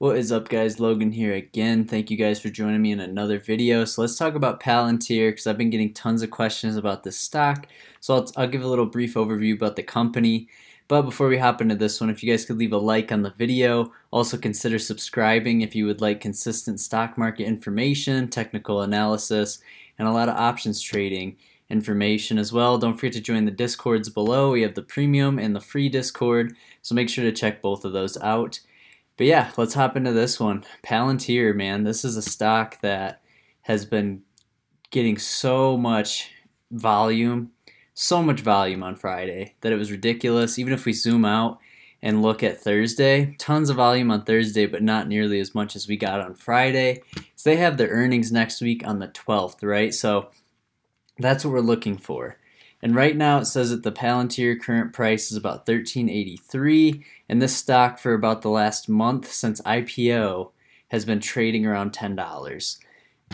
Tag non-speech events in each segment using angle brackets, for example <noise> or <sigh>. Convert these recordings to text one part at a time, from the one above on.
What is up guys, Logan here again. Thank you guys for joining me in another video. So let's talk about Palantir because I've been getting tons of questions about this stock. So I'll, I'll, give a little brief overview about the company. But before we hop into this one, if you guys could leave a like on the video, also consider subscribing if you would like consistent stock market information, technical analysis, and a lot of options trading information as well. Don't forget to join the discords below. We have the premium and the free discord, so make sure to check both of those out. But yeah, let's hop into this one. Palantir, man, this is a stock that has been getting so much volume, so much volume on Friday that it was ridiculous. Even if we zoom out and look at Thursday, tons of volume on Thursday, but not nearly as much as we got on Friday. So they have their earnings next week on the 12th, right? So that's what we're looking for. And right now it says that the Palantir current price is about 1383 and this stock for about the last month since IPO has been trading around $10.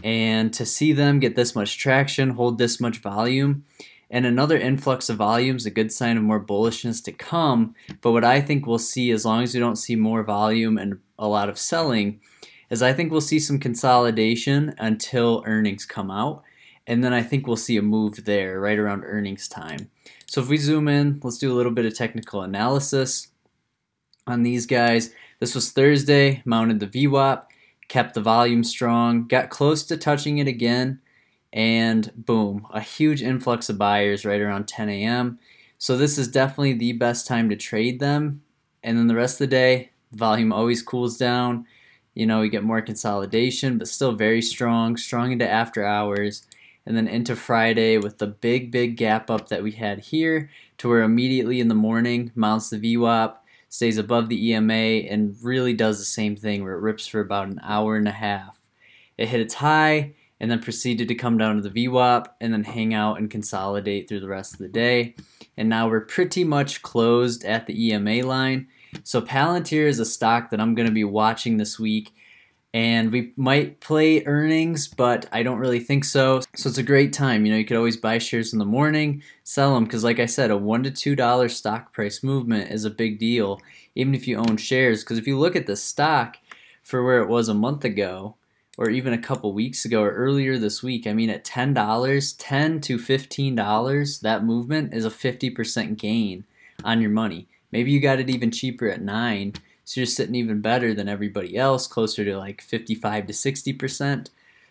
And to see them get this much traction, hold this much volume, and another influx of volume is a good sign of more bullishness to come. But what I think we'll see, as long as we don't see more volume and a lot of selling, is I think we'll see some consolidation until earnings come out and then I think we'll see a move there right around earnings time. So if we zoom in, let's do a little bit of technical analysis on these guys. This was Thursday, mounted the VWAP, kept the volume strong, got close to touching it again, and boom, a huge influx of buyers right around 10 a.m. So this is definitely the best time to trade them. And then the rest of the day, volume always cools down. You know, we get more consolidation, but still very strong, strong into after hours and then into Friday with the big, big gap up that we had here to where immediately in the morning mounts the VWAP, stays above the EMA, and really does the same thing where it rips for about an hour and a half. It hit its high and then proceeded to come down to the VWAP and then hang out and consolidate through the rest of the day. And now we're pretty much closed at the EMA line. So Palantir is a stock that I'm going to be watching this week and we might play earnings, but I don't really think so. So it's a great time. You know, you could always buy shares in the morning, sell them, because like I said, a one to two dollar stock price movement is a big deal, even if you own shares. Because if you look at the stock for where it was a month ago, or even a couple weeks ago, or earlier this week, I mean, at ten dollars, ten to fifteen dollars, that movement is a fifty percent gain on your money. Maybe you got it even cheaper at nine so you're sitting even better than everybody else, closer to like 55 to 60%.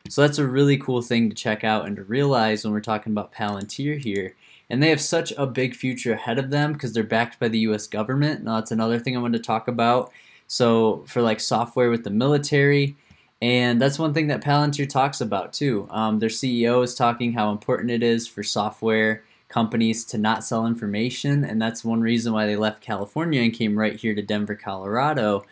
So that's a really cool thing to check out and to realize when we're talking about Palantir here. And they have such a big future ahead of them because they're backed by the US government. Now, that's another thing I wanted to talk about. So, for like software with the military, and that's one thing that Palantir talks about too. Um, their CEO is talking how important it is for software companies to not sell information. And that's one reason why they left California and came right here to Denver, Colorado,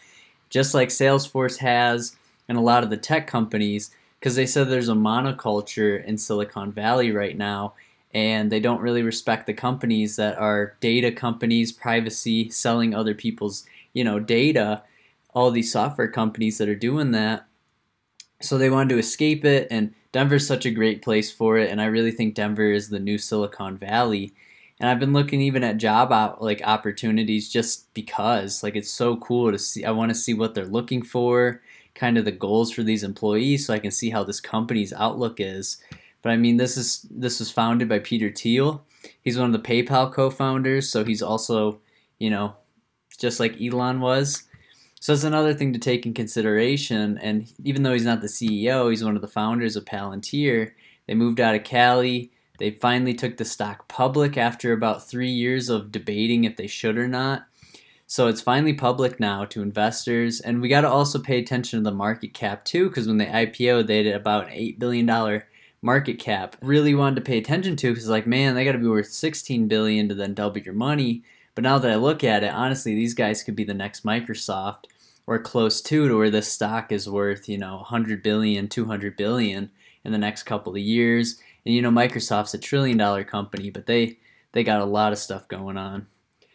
just like Salesforce has and a lot of the tech companies, because they said there's a monoculture in Silicon Valley right now. And they don't really respect the companies that are data companies, privacy, selling other people's you know data. All these software companies that are doing that. So they wanted to escape it and Denver's such a great place for it, and I really think Denver is the new Silicon Valley. And I've been looking even at job op- like opportunities just because like it's so cool to see. I want to see what they're looking for, kind of the goals for these employees, so I can see how this company's outlook is. But I mean, this is this was founded by Peter Thiel. He's one of the PayPal co-founders, so he's also you know just like Elon was so it's another thing to take in consideration. And even though he's not the CEO, he's one of the founders of Palantir. They moved out of Cali. They finally took the stock public after about three years of debating if they should or not. So it's finally public now to investors. And we got to also pay attention to the market cap too, because when they IPO, they did about an $8 billion market cap. Really wanted to pay attention to because, like, man, they got to be worth $16 billion to then double your money. But now that I look at it, honestly, these guys could be the next Microsoft or close to to where this stock is worth you know 100 billion 200 billion in the next couple of years and you know microsoft's a trillion dollar company but they they got a lot of stuff going on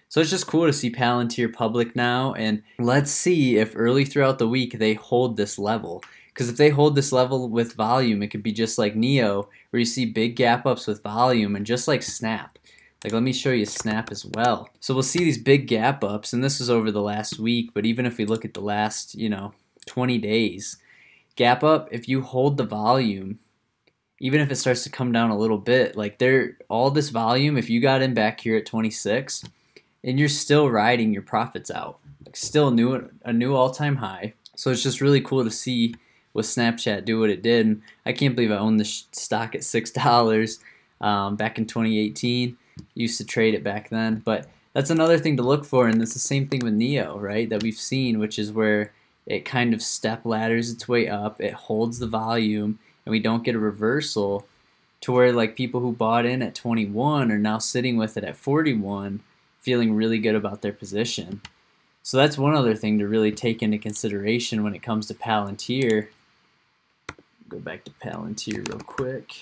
so it's just cool to see palantir public now and let's see if early throughout the week they hold this level because if they hold this level with volume it could be just like neo where you see big gap ups with volume and just like snap like let me show you snap as well. So we'll see these big gap ups and this is over the last week, but even if we look at the last, you know, 20 days, gap up, if you hold the volume, even if it starts to come down a little bit, like there all this volume, if you got in back here at 26 and you're still riding your profits out, like still new a new all-time high. So it's just really cool to see with Snapchat do what it did. And I can't believe I owned this stock at $6 um, back in 2018 used to trade it back then. But that's another thing to look for, and it's the same thing with Neo, right? That we've seen, which is where it kind of step ladders its way up, it holds the volume, and we don't get a reversal to where like people who bought in at 21 are now sitting with it at 41 feeling really good about their position. So that's one other thing to really take into consideration when it comes to Palantir. Go back to Palantir real quick.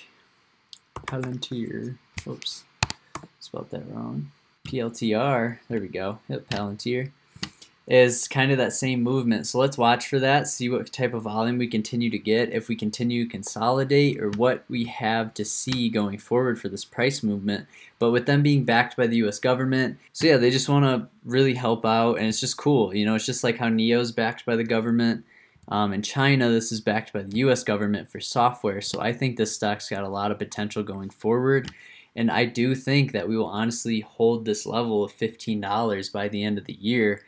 Palantir, oops spelled that wrong. PLTR, there we go, yep, Palantir, is kind of that same movement. So let's watch for that, see what type of volume we continue to get, if we continue to consolidate, or what we have to see going forward for this price movement. But with them being backed by the US government, so yeah, they just want to really help out, and it's just cool. You know, it's just like how NEO's backed by the government. Um, in China, this is backed by the US government for software, so I think this stock's got a lot of potential going forward. And I do think that we will honestly hold this level of $15 by the end of the year.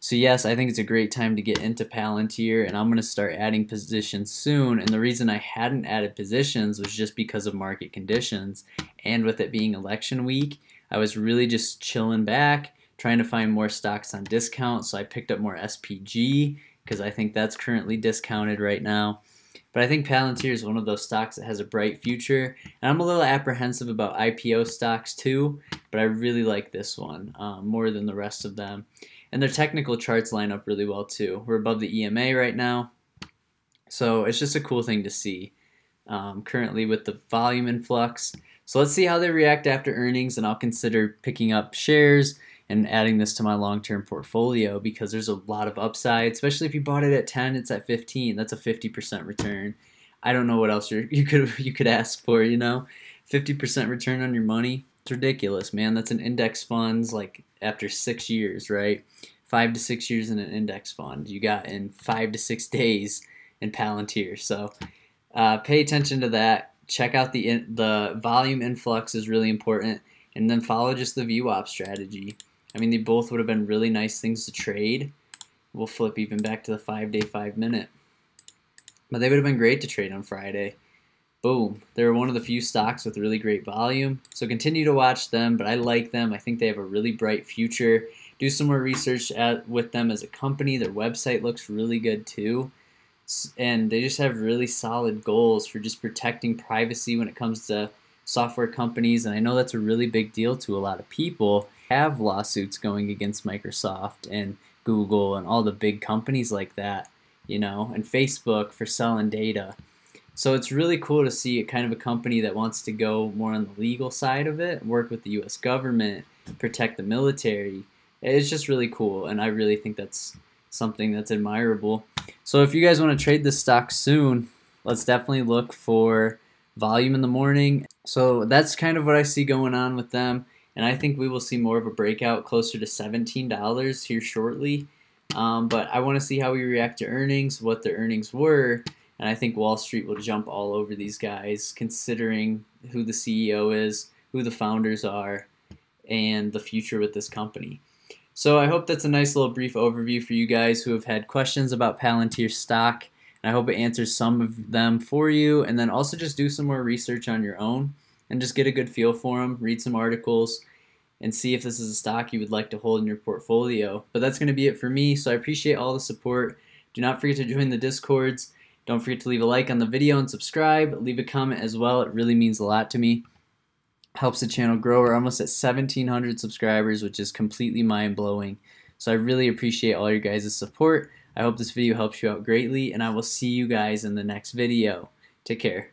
So yes, I think it's a great time to get into Palantir and I'm going to start adding positions soon. And the reason I hadn't added positions was just because of market conditions. And with it being election week, I was really just chilling back, trying to find more stocks on discount. So I picked up more SPG because I think that's currently discounted right now. But I think Palantir is one of those stocks that has a bright future. And I'm a little apprehensive about IPO stocks too, but I really like this one um, more than the rest of them. And their technical charts line up really well too. We're above the EMA right now. So it's just a cool thing to see um, currently with the volume influx. So let's see how they react after earnings, and I'll consider picking up shares and adding this to my long-term portfolio because there's a lot of upside, especially if you bought it at 10, it's at 15. That's a 50% return. I don't know what else <laughs> you could you could ask for, you know. 50% return on your money. It's ridiculous, man. That's an index funds like after 6 years, right? 5 to 6 years in an index fund. You got in 5 to 6 days in Palantir. So, uh, pay attention to that. Check out the in, the volume influx is really important and then follow just the VWAP strategy. I mean, they both would have been really nice things to trade. We'll flip even back to the five-day, five-minute. But they would have been great to trade on Friday. Boom. They were one of the few stocks with really great volume. So continue to watch them, but I like them. I think they have a really bright future. Do some more research at, with them as a company. Their website looks really good too. And they just have really solid goals for just protecting privacy when it comes to software companies. And I know that's a really big deal to a lot of people have lawsuits going against Microsoft and Google and all the big companies like that, you know, and Facebook for selling data. So it's really cool to see a kind of a company that wants to go more on the legal side of it, work with the US government, protect the military. It's just really cool and I really think that's something that's admirable. So if you guys want to trade this stock soon, let's definitely look for volume in the morning. So that's kind of what I see going on with them and I think we will see more of a breakout closer to $17 here shortly. Um, but I want to see how we react to earnings, what the earnings were, and I think Wall Street will jump all over these guys considering who the CEO is, who the founders are, and the future with this company. So I hope that's a nice little brief overview for you guys who have had questions about Palantir stock. And I hope it answers some of them for you. And then also just do some more research on your own and just get a good feel for them, read some articles, and see if this is a stock you would like to hold in your portfolio. But that's going to be it for me, so I appreciate all the support. Do not forget to join the discords. Don't forget to leave a like on the video and subscribe. Leave a comment as well. It really means a lot to me. Helps the channel grow. We're almost at 1,700 subscribers, which is completely mind-blowing. So I really appreciate all your guys' support. I hope this video helps you out greatly, and I will see you guys in the next video. Take care.